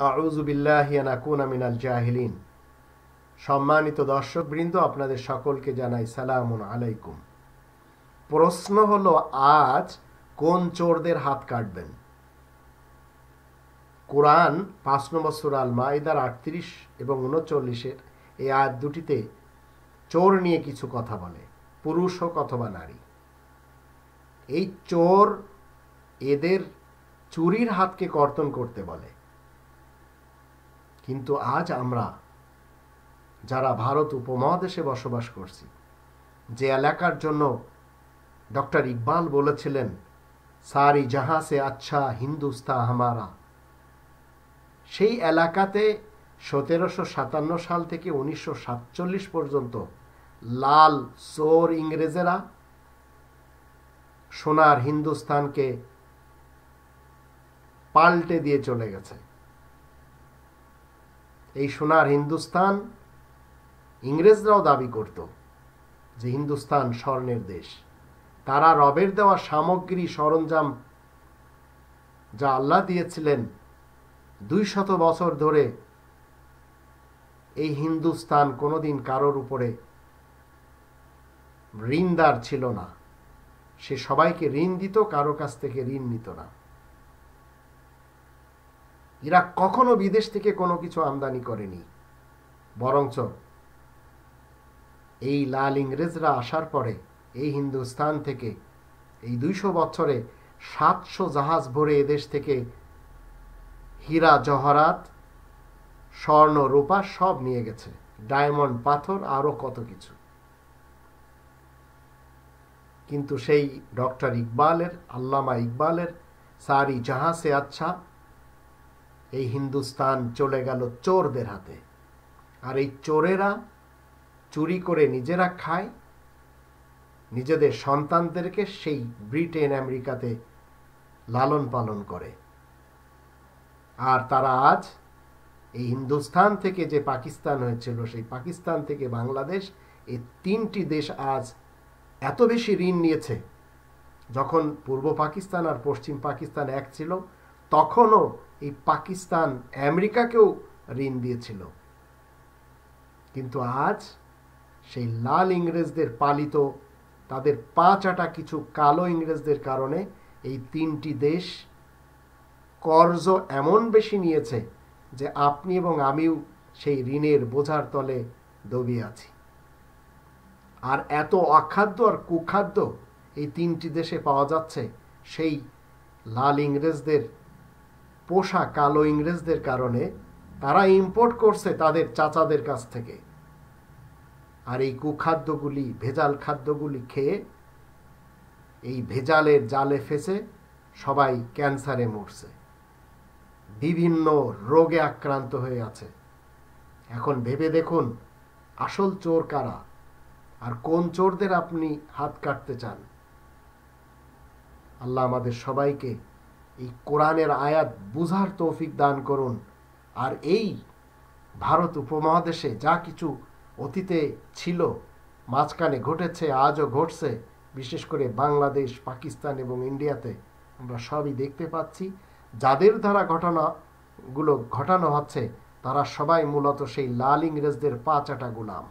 মিনাল জাহিলিন সম্মানিত দর্শকবৃন্দ আপনাদের সকলকে জানাই সালাম আলাইকুম প্রশ্ন হল আজ কোন চোরদের হাত কাটবেন কোরআন পাঁচ নম্বর সুরাল মাইদার আটত্রিশ এবং উনচল্লিশের এই আজ দুটিতে চোর নিয়ে কিছু কথা বলে পুরুষ হোক অথবা নারী এই চোর এদের চুরির হাতকে কর্তন করতে বলে কিন্তু আজ আমরা যারা ভারত উপমহাদেশে বসবাস করছি যে এলাকার জন্য ডক্টর ইকবাল বলেছিলেন সারি জাহাঁ সে আচ্ছা হিন্দুস্তা হামারা সেই এলাকাতে সতেরোশো সাতান্ন সাল থেকে উনিশশো সাতচল্লিশ পর্যন্ত লাল সোর ইংরেজেরা সোনার হিন্দুস্তানকে পাল্টে দিয়ে চলে গেছে এই সোনার হিন্দুস্তান ইংরেজরাও দাবি করত যে হিন্দুস্তান স্বর্ণের দেশ তারা রবের দেওয়া সামগ্রী সরঞ্জাম যা আল্লাহ দিয়েছিলেন দুই শত বছর ধরে এই হিন্দুস্তান কোনোদিন কারোর উপরে ঋণদার ছিল না সে সবাইকে ঋণ দিত কারো কাছ থেকে ঋণ নিত না ইরাক কখনো বিদেশ থেকে কোনো কিছু আমদানি করেনি বরঞ্চ এই লাল ইংরেজরা আসার পরে এই হিন্দুস্তান থেকে এই দুইশো বছরে সাতশো জাহাজ ভরে এদেশ থেকে হীরা জহরাত স্বর্ণ রূপা সব নিয়ে গেছে ডায়মন্ড পাথর আরও কত কিছু কিন্তু সেই ডক্টর ইকবালের আল্লামা ইকবালের সারি জাহাজে আচ্ছা এই হিন্দুস্তান চলে গেল চোরদের হাতে আর এই চোরেরা চুরি করে নিজেরা খায় নিজেদের সন্তানদেরকে সেই ব্রিটেন আমেরিকাতে লালন পালন করে আর তারা আজ এই হিন্দুস্তান থেকে যে পাকিস্তান হয়েছিল সেই পাকিস্তান থেকে বাংলাদেশ এই তিনটি দেশ আজ এত বেশি ঋণ নিয়েছে যখন পূর্ব পাকিস্তান আর পশ্চিম পাকিস্তান এক ছিল তখনও এই পাকিস্তান আমেরিকাকেও ঋণ দিয়েছিল কিন্তু আজ সেই লাল ইংরেজদের পালিত তাদের পাঁচাটা কিছু কালো ইংরেজদের কারণে এই তিনটি দেশ কর্জ এমন বেশি নিয়েছে যে আপনি এবং আমিও সেই ঋণের বোঝার তলে দবিয়ে আছি আর এত অখাদ্য আর কুখাদ্য এই তিনটি দেশে পাওয়া যাচ্ছে সেই লাল ইংরেজদের পোষা কালো ইংরেজদের কারণে তারা ইম্পোর্ট করছে তাদের চাচাদের কাছ থেকে আর এই কুখাদ্যগুলি ভেজাল খাদ্যগুলি খেয়ে এই ভেজালের জালে ফেসে সবাই ক্যান্সারে মরছে বিভিন্ন রোগে আক্রান্ত হয়ে আছে এখন ভেবে দেখুন আসল চোর কারা আর কোন চোরদের আপনি হাত কাটতে চান আল্লাহ আমাদের সবাইকে এই কোরআনের আয়াত বুঝার তৌফিক দান করুন আর এই ভারত উপমহাদেশে যা কিছু অতীতে ছিল মাঝখানে ঘটেছে আজও ঘটছে বিশেষ করে বাংলাদেশ পাকিস্তান এবং ইন্ডিয়াতে আমরা সবই দেখতে পাচ্ছি যাদের দ্বারা ঘটনাগুলো ঘটানো হচ্ছে তারা সবাই মূলত সেই লাল ইংরেজদের পাঁচাটা গোলাম